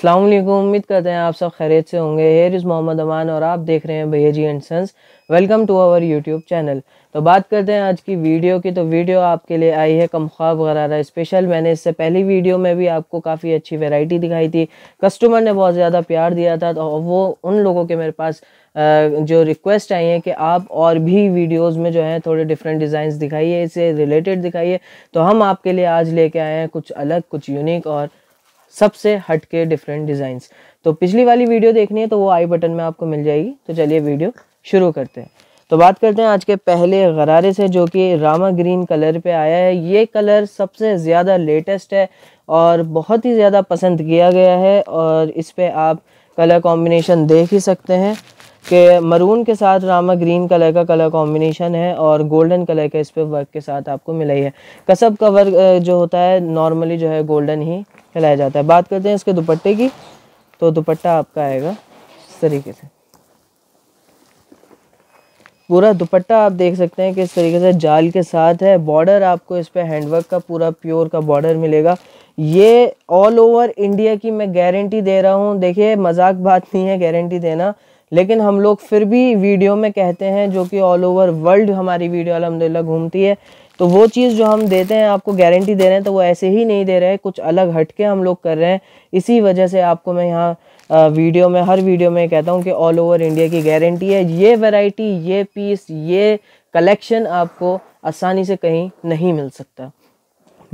अस्सलाम वालेकुम उम्मीद करते हैं आप सब खैरियत से होंगे हेयर इज़ मोहम्मद अमान और आप देख रहे हैं Bhaiya ji and sons welcome to our YouTube channel तो बात करते हैं आज की वीडियो की तो वीडियो आपके लिए आई है कम ख्वाब गरारा स्पेशल मैंने इससे पहली वीडियो में भी आपको काफ़ी अच्छी वैरायटी दिखाई थी कस्टमर ने बहुत ज़्यादा प्यार दिया था तो वो उन लोगों के मेरे पास जो रिक्वेस्ट आई है कि आप और भी वीडियोस में जो है थोड़े डिफरेंट डिज़ाइंस दिखाइए इसे रिलेटेड दिखाइए तो हम आपके लिए आज लेके आए हैं कुछ अलग कुछ यूनिक और सबसे हट के डिफरेंट डिज़ाइंस तो पिछली वाली वीडियो देखनी है तो वो आई बटन में आपको मिल जाएगी तो चलिए वीडियो शुरू करते हैं तो बात करते हैं आज के पहले गरारे से जो कि रामा ग्रीन कलर पे आया है ये कलर सबसे ज़्यादा लेटेस्ट है और बहुत ही ज़्यादा पसंद किया गया है और इस पर आप कलर कॉम्बिनेशन देख ही सकते हैं कि मरून के साथ रामा ग्रीन कलर का कलर कॉम्बिनेशन है और गोल्डन कलर का इस पर वर्क के साथ आपको मिला ही है कसब का वर्क जो होता है नॉर्मली जो है गोल्डन ही चलाया जाता है बात करते हैं इसके दुपट्टे की तो दुपट्टा आपका आएगा इस तरीके से पूरा दुपट्टा आप देख सकते हैं किस तरीके से जाल के साथ है बॉर्डर आपको इस पर हैंडवर्क का पूरा प्योर का बॉर्डर मिलेगा ये ऑल ओवर इंडिया की मैं गारंटी दे रहा हूँ देखिए मजाक बात नहीं है गारंटी देना लेकिन हम लोग फिर भी वीडियो में कहते हैं जो कि ऑल ओवर वर्ल्ड हमारी वीडियो अलहमदिल्ला घूमती है तो वो चीज़ जो हम देते हैं आपको गारंटी दे रहे हैं तो वो ऐसे ही नहीं दे रहे हैं कुछ अलग हट के हम लोग कर रहे हैं इसी वजह से आपको मैं यहाँ वीडियो में हर वीडियो में कहता हूँ कि ऑल ओवर इंडिया की गारंटी है ये वैरायटी ये पीस ये कलेक्शन आपको आसानी से कहीं नहीं मिल सकता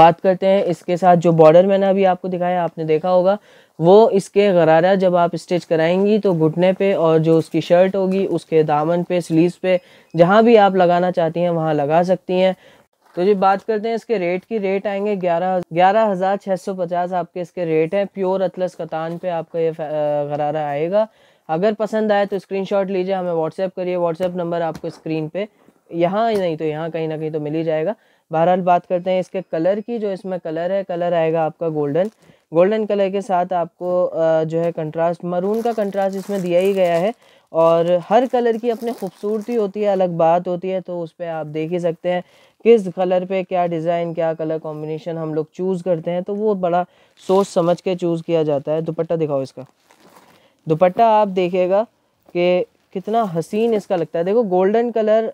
बात करते हैं इसके साथ जो बॉर्डर मैंने अभी आपको दिखाया आपने देखा होगा वो इसके गरारा जब आप स्टिच कराएंगी तो घुटने पे और जो उसकी शर्ट होगी उसके दामन पे स्लीव्स पे जहाँ भी आप लगाना चाहती हैं वहाँ लगा सकती हैं तो जी बात करते हैं इसके रेट की रेट आएंगे ग्यारह ग्यारह हज़ार छः सौ पचास आपके इसके रेट हैं प्योर अतलस कतान पे आपका ये गरारा आएगा अगर पसंद आए तो स्क्रीनशॉट लीजिए हमें व्हाट्सएप करिए व्हाट्सएप नंबर आपको स्क्रीन पे यहाँ नहीं तो यहाँ कहीं ना कहीं तो मिल ही जाएगा बहरहाल बात करते हैं इसके कलर की जो इसमें कलर है कलर आएगा आपका गोल्डन गोल्डन कलर के साथ आपको जो है कंट्रास्ट मरून का कंट्रास्ट इसमें दिया ही गया है और हर कलर की अपनी खूबसूरती होती है अलग बात होती है तो उस पर आप देख ही सकते हैं किस कलर पे क्या डिज़ाइन क्या कलर कॉम्बिनेशन हम लोग चूज़ करते हैं तो वो बड़ा सोच समझ के चूज़ किया जाता है दुपट्टा दिखाओ इसका दुपट्टा आप देखेगा कि कितना हसीन इसका लगता है देखो गोल्डन कलर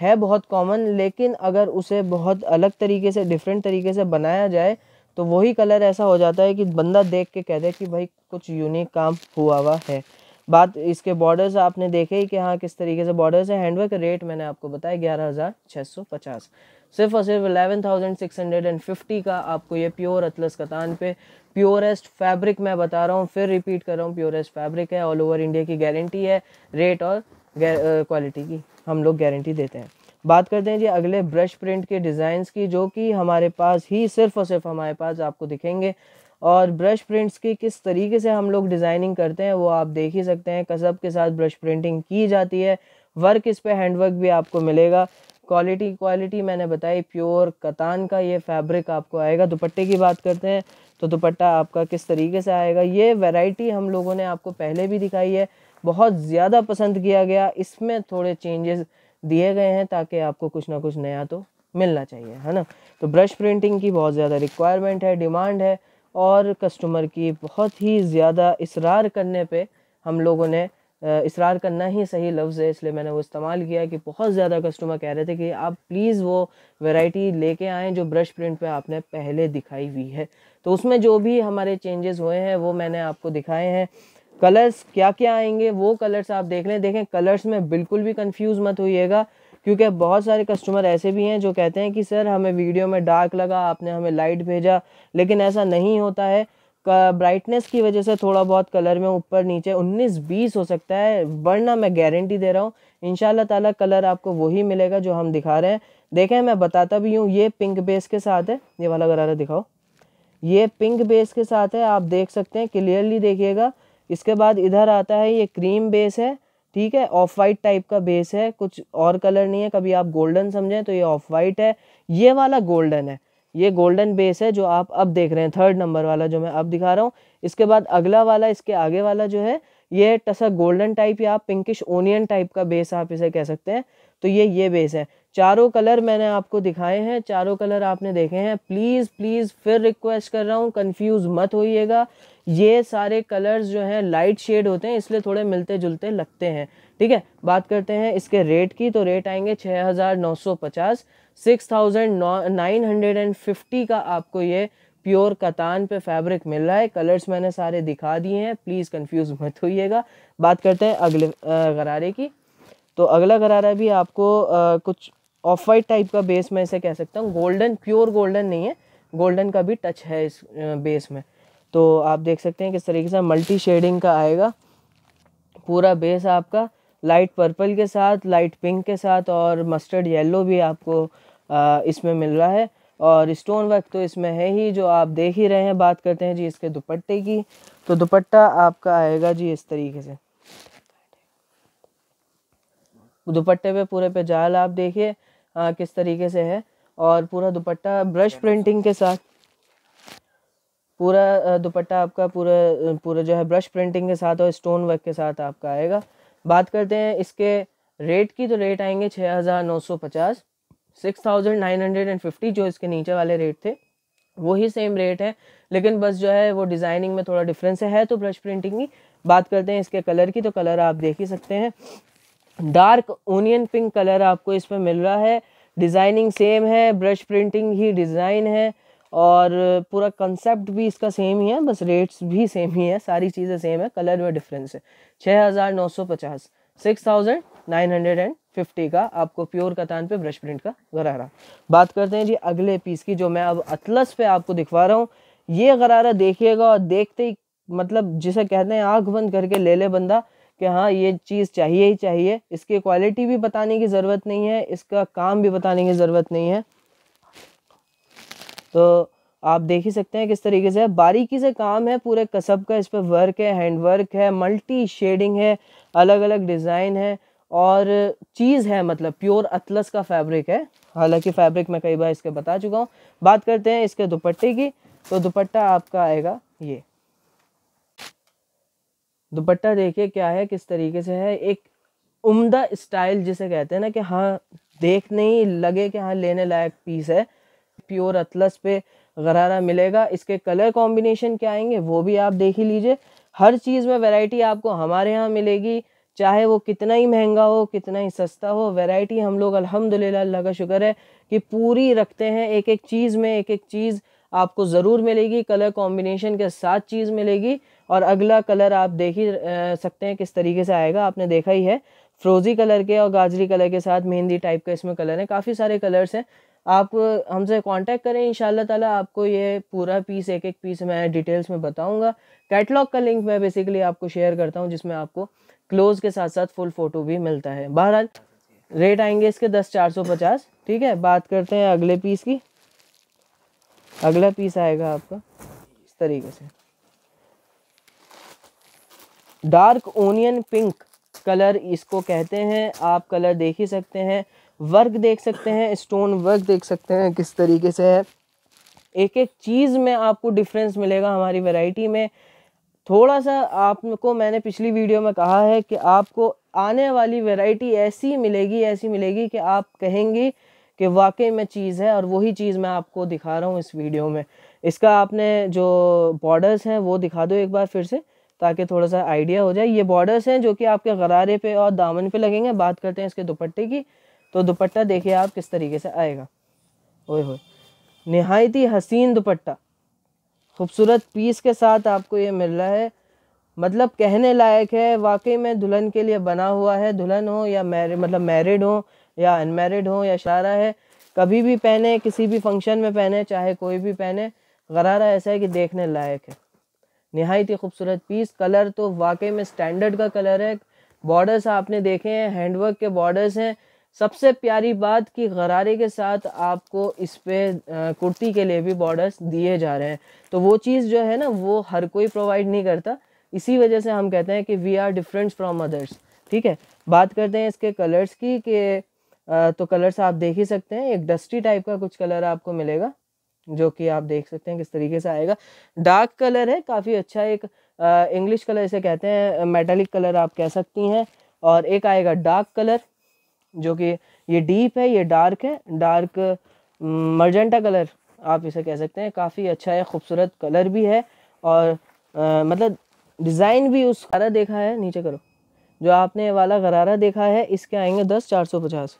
है बहुत कॉमन लेकिन अगर उसे बहुत अलग तरीके से डिफरेंट तरीके से बनाया जाए तो वही कलर ऐसा हो जाता है कि बंदा देख के कह दे कि भाई कुछ यूनिक काम हुआ हुआ है बात इसके बॉर्डर्स आपने देखे ही कि हाँ किस तरीके से बॉर्डर्स है हैंडवर्क रेट मैंने आपको बताया ग्यारह हज़ार छः सौ पचास सिर्फ और सिर्फ eleven thousand six hundred and fifty का आपको ये प्योर अतलस कतान पे प्योरेस्ट फैब्रिक मैं बता रहा हूँ फिर रिपीट कर रहा हूँ प्योरेस्ट फैब्रिक है ऑल ओवर इंडिया की गारंटी है रेट और क्वालिटी की हम लोग गारंटी देते हैं बात करते हैं जी अगले ब्रश प्रिंट के डिज़ाइंस की जो कि हमारे पास ही सिर्फ और सिर्फ हमारे पास आपको दिखेंगे और ब्रश प्रिंट्स की किस तरीके से हम लोग डिज़ाइनिंग करते हैं वो आप देख ही सकते हैं कसब के साथ ब्रश प्रिंटिंग की जाती है वर्क इस पर हैंडवर्क भी आपको मिलेगा क्वालिटी क्वालिटी मैंने बताई प्योर कतान का ये फैब्रिक आपको आएगा दुपट्टे की बात करते हैं तो दुपट्टा आपका किस तरीके से आएगा ये वैरायटी हम लोगों ने आपको पहले भी दिखाई है बहुत ज़्यादा पसंद किया गया इसमें थोड़े चेंजेस दिए गए हैं ताकि आपको कुछ ना कुछ नया तो मिलना चाहिए है ना तो ब्रश प्रिंटिंग की बहुत ज़्यादा रिक्वायरमेंट है डिमांड है और कस्टमर की बहुत ही ज़्यादा इसरार करने पे हम लोगों ने इसरार करना ही सही लफ्ज़ है इसलिए मैंने वो इस्तेमाल किया कि बहुत ज़्यादा कस्टमर कह रहे थे कि आप प्लीज़ वो वैरायटी लेके आएँ जो ब्रश प्रिंट पे आपने पहले दिखाई हुई है तो उसमें जो भी हमारे चेंजेस हुए हैं वो मैंने आपको दिखाए हैं कलर्स क्या क्या आएंगे वो कलर्स आप देख लें देखें कलर्स में बिल्कुल भी कन्फ्यूज़ मत होइएगा क्योंकि बहुत सारे कस्टमर ऐसे भी हैं जो कहते हैं कि सर हमें वीडियो में डार्क लगा आपने हमें लाइट भेजा लेकिन ऐसा नहीं होता है ब्राइटनेस की वजह से थोड़ा बहुत कलर में ऊपर नीचे 19-20 हो सकता है वरना मैं गारंटी दे रहा हूँ इन ताला कलर आपको वही मिलेगा जो हम दिखा रहे हैं देखें मैं बताता भी हूँ ये पिंक बेस के साथ है ये वाला गरारा दिखाओ ये पिंक बेस के साथ है आप देख सकते हैं क्लियरली देखिएगा इसके बाद इधर आता है ये क्रीम बेस है ठीक है ऑफ वाइट टाइप का बेस है कुछ और कलर नहीं है कभी आप गोल्डन समझें तो ये ऑफ वाइट है ये वाला गोल्डन है ये गोल्डन बेस है जो आप अब देख रहे हैं थर्ड नंबर वाला जो मैं अब दिखा रहा हूँ इसके बाद अगला वाला इसके आगे वाला जो है ये टसा गोल्डन टाइप या पिंकिश ओनियन टाइप का बेस आप इसे कह सकते हैं तो ये ये बेस है चारों कलर मैंने आपको दिखाए हैं चारों कलर आपने देखे हैं प्लीज़ प्लीज़ फिर रिक्वेस्ट कर रहा हूँ कन्फ्यूज़ मत होइएगा ये सारे कलर्स जो हैं लाइट शेड होते हैं इसलिए थोड़े मिलते जुलते लगते हैं ठीक है बात करते हैं इसके रेट की तो रेट आएंगे छः हज़ार नौ सौ पचास six thousand nine hundred and fifty का आपको ये प्योर कतान पे फैब्रिक मिल रहा है कलर्स मैंने सारे दिखा दिए हैं प्लीज़ कंफ्यूज मत होइएगा बात करते हैं अगले गरारे की तो अगला गरारा भी आपको आ, कुछ ऑफ वाइट टाइप का बेस मैं इसे कह सकता हूँ गोल्डन प्योर गोल्डन नहीं है गोल्डन का भी टच है इस बेस में तो आप देख सकते हैं किस तरीके से मल्टी शेडिंग का आएगा पूरा बेस आपका लाइट पर्पल के साथ लाइट पिंक के साथ और मस्टर्ड येलो भी आपको इसमें मिल रहा है और स्टोन वर्क तो इसमें है ही जो आप देख ही रहे हैं बात करते हैं जी इसके दुपट्टे की तो दुपट्टा आपका आएगा जी इस तरीके से दुपट्टे पे पूरे पे जाल आप देखिए किस तरीके से है और पूरा दुपट्टा ब्रश प्रिंटिंग के साथ पूरा दुपट्टा आपका पूरा पूरा जो है ब्रश प्रिंटिंग के साथ और स्टोन वर्क के साथ आपका आएगा बात करते हैं इसके रेट की तो रेट आएंगे छः हज़ार नौ सौ पचास six thousand nine hundred and fifty जो इसके नीचे वाले रेट थे वही सेम रेट है लेकिन बस जो है वो डिज़ाइनिंग में थोड़ा डिफरेंस है तो ब्रश प्रिंटिंग की बात करते हैं इसके कलर की तो कलर आप देख ही सकते हैं डार्क ओनियन पिंक कलर आपको इस पर मिल रहा है डिज़ाइनिंग सेम है ब्रश प्रिंटिंग ही डिज़ाइन है और पूरा कंसेप्ट भी इसका सेम ही है बस रेट्स भी सेम ही है सारी चीज़ें सेम है कलर में डिफरेंस है छः हज़ार नौ सौ पचास six thousand nine hundred and fifty का आपको प्योर कतान पे ब्रश प्रिंट का गरारा बात करते हैं जी अगले पीस की जो मैं अब अतलस पे आपको दिखवा रहा हूँ ये गरारा देखिएगा और देखते ही मतलब जिसे कहते हैं आँख बंद करके ले ले बंदा कि हाँ ये चीज़ चाहिए ही चाहिए इसकी क्वालिटी भी बताने की ज़रूरत नहीं है इसका काम भी बताने की ज़रूरत नहीं है तो आप देख ही सकते हैं किस तरीके से बारीकी से काम है पूरे कसब का इस पर वर्क है हैंड वर्क है मल्टी शेडिंग है अलग अलग डिज़ाइन है और चीज़ है मतलब प्योर अतलस का फैब्रिक है हालांकि फैब्रिक मैं कई बार इसके बता चुका हूँ बात करते हैं इसके दुपट्टे की तो दुपट्टा आपका आएगा ये दुपट्टा देखिए क्या है किस तरीके से है एक उम्दा स्टाइल जिसे कहते हैं ना कि हाँ देख नहीं लगे कि हाँ लेने लायक पीस है प्योर अतलस पे गरारा मिलेगा इसके कलर कॉम्बिनेशन क्या आएंगे वो भी आप देख ही लीजिए हर चीज़ में वैरायटी आपको हमारे यहाँ मिलेगी चाहे वो कितना ही महंगा हो कितना ही सस्ता हो वैरायटी हम लोग अल्हम्दुलिल्लाह अल्लाह का शुक्र है कि पूरी रखते हैं एक एक चीज़ में एक एक चीज़ आपको ज़रूर मिलेगी कलर कॉम्बिनेशन के साथ चीज़ मिलेगी और अगला कलर आप देख ही सकते हैं किस तरीके से आएगा आपने देखा ही है फ्रोज़ी कलर के और गाजरी कलर के साथ मेहंदी टाइप का इसमें कलर है काफ़ी सारे कलर्स हैं आप हमसे कांटेक्ट करें इन ताला आपको ये पूरा पीस एक एक पीस मैं डिटेल्स में बताऊंगा कैटलॉग का लिंक मैं बेसिकली आपको शेयर करता हूँ जिसमें आपको क्लोज के साथ साथ फुल फ़ोटो भी मिलता है बहरहाल रेट आएंगे इसके दस चार सौ पचास ठीक है बात करते हैं अगले पीस की अगला पीस आएगा आपका इस तरीके से डार्क ओनियन पिंक कलर इसको कहते हैं आप कलर देख ही सकते हैं वर्क देख सकते हैं स्टोन वर्क देख सकते हैं किस तरीके से है एक एक चीज़ में आपको डिफरेंस मिलेगा हमारी वैरायटी में थोड़ा सा आपको मैंने पिछली वीडियो में कहा है कि आपको आने वाली वैरायटी ऐसी मिलेगी ऐसी मिलेगी कि आप कहेंगी कि वाकई में चीज़ है और वही चीज़ मैं आपको दिखा रहा हूँ इस वीडियो में इसका आपने जो बॉर्डर्स हैं वो दिखा दो एक बार फिर से ताकि थोड़ा सा आइडिया हो जाए ये बॉर्डर्स हैं जो कि आपके गरारे पे और दामन पे लगेंगे बात करते हैं इसके दुपट्टे की तो दुपट्टा देखिए आप किस तरीके से आएगा ओए होए नहायत ही हसीन दुपट्टा खूबसूरत पीस के साथ आपको ये मिल रहा है मतलब कहने लायक है वाकई में दुल्हन के लिए बना हुआ है दुल्हन हो या मैरि मतलब मैरिड हो या अनमेरिड हो या शारा है कभी भी पहने किसी भी फंक्शन में पहने चाहे कोई भी पहने गरारा ऐसा है कि देखने लायक है नहायत ही खूबसूरत पीस कलर तो वाकई में स्टैंडर्ड का कलर है बॉर्डर्स आपने देखे हैं हैंडवर्क के बॉर्डर्स हैं सबसे प्यारी बात कि गरारे के साथ आपको इस पर कुर्ती के लिए भी बॉर्डर्स दिए जा रहे हैं तो वो चीज़ जो है ना वो हर कोई प्रोवाइड नहीं करता इसी वजह से हम कहते हैं कि we are different from others ठीक है बात करते हैं इसके कलर्स की कि तो कलर्स आप देख ही सकते हैं एक डस्टी टाइप का कुछ कलर आपको मिलेगा जो कि आप देख सकते हैं किस तरीके से आएगा डार्क कलर है काफ़ी अच्छा एक इंग्लिश कलर इसे कहते हैं मेटालिक कलर आप कह सकती हैं और एक आएगा डार्क कलर जो कि ये डीप है ये डार्क है डार्क मर्जेंटा कलर आप इसे कह सकते हैं काफ़ी अच्छा है खूबसूरत कलर भी है और आ, मतलब डिज़ाइन भी उस गरारा देखा है नीचे करो जो आपने वाला गरारा देखा है इसके आएंगे दस चार सौ पचास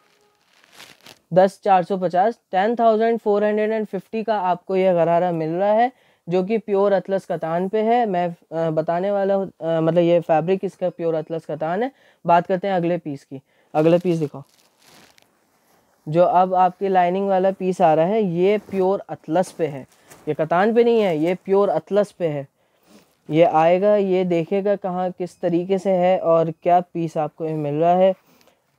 दस चार सौ पचास ten thousand four hundred and fifty का आपको यह गरारा मिल रहा है जो कि प्योर अतलस कतान पे है मैं बताने वाला हूँ मतलब ये फैब्रिक इसका प्योर अतलस कतान है बात करते हैं अगले पीस की अगला पीस दिखाओ जो अब आपके लाइनिंग वाला पीस आ रहा है ये प्योर अतलस पे है ये कतान पे नहीं है ये प्योर अतलस पे है ये आएगा ये देखेगा कहाँ किस तरीके से है और क्या पीस आपको मिल रहा है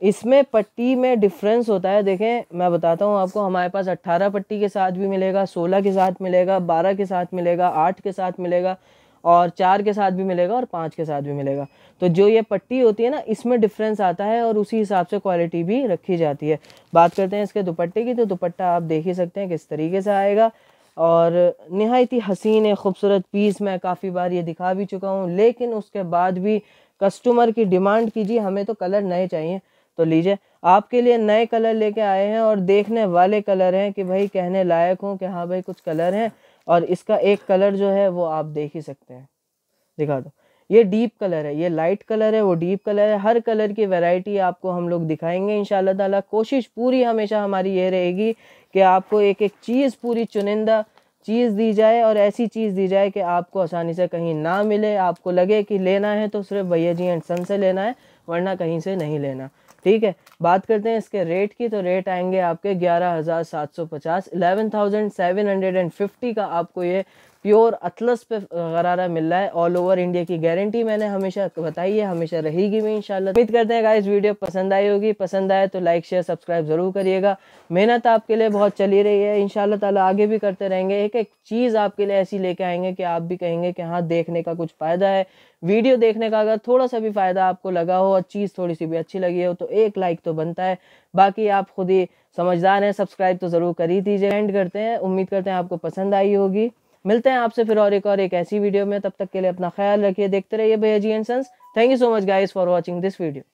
इसमें पट्टी में डिफरेंस होता है देखें मैं बताता हूँ आपको हमारे पास 18 पट्टी के साथ भी मिलेगा 16 के साथ मिलेगा 12 के साथ मिलेगा 8 के साथ मिलेगा और चार के साथ भी मिलेगा और पाँच के साथ भी मिलेगा तो जो ये पट्टी होती है ना इसमें डिफरेंस आता है और उसी हिसाब से क्वालिटी भी रखी जाती है बात करते हैं इसके दुपट्टे की तो दुपट्टा आप देख ही सकते हैं किस तरीके से आएगा और नहायत ही हसीन खूबसूरत पीस मैं काफ़ी बार ये दिखा भी चुका हूँ लेकिन उसके बाद भी कस्टमर की डिमांड कीजिए हमें तो कलर नए चाहिए तो लीजिए आपके लिए नए कलर लेके आए हैं और देखने वाले कलर हैं कि भाई कहने लायक हों कि हाँ भाई कुछ कलर हैं और इसका एक कलर जो है वो आप देख ही सकते हैं दिखा दो ये डीप कलर है ये लाइट कलर है वो डीप कलर है हर कलर की वैरायटी आपको हम लोग दिखाएंगे इन ताला कोशिश पूरी हमेशा हमारी ये रहेगी कि आपको एक एक चीज़ पूरी चुनिंदा चीज़ दी जाए और ऐसी चीज़ दी जाए कि आपको आसानी से कहीं ना मिले आपको लगे कि लेना है तो सिर्फ भैया जी एंड सन से लेना है वरना कहीं से नहीं लेना ठीक है बात करते हैं इसके रेट की तो रेट आएंगे आपके ग्यारह हज़ार सात सौ पचास eleven thousand seven hundred and fifty का आपको ये प्योर अतलस पे गरारा मिल रहा है ऑल ओवर इंडिया की गारंटी मैंने हमेशा बताई है हमेशा रहेगी भी इंशाल्लाह उम्मीद करते हैं गाइस वीडियो पसंद आई होगी पसंद आए तो लाइक शेयर सब्सक्राइब ज़रूर करिएगा मेहनत आपके लिए बहुत चली रही है इन ताला आगे भी करते रहेंगे एक एक चीज़ आपके लिए ऐसी लेके आएंगे कि आप भी कहेंगे कि हाँ देखने का कुछ फ़ायदा है वीडियो देखने का अगर थोड़ा सा भी फ़ायदा आपको लगा हो और चीज़ थोड़ी सी भी अच्छी लगी हो तो एक लाइक तो बनता है बाकी आप खुद ही समझदार हैं सब्सक्राइब तो ज़रूर कर ही दीजिए एंड करते हैं उम्मीद करते हैं आपको पसंद आई होगी मिलते हैं आपसे फिर और एक और एक ऐसी वीडियो में तब तक के लिए अपना ख्याल रखिए देखते रहिए Bhaiya ji and sons thank you so much guys for watching this video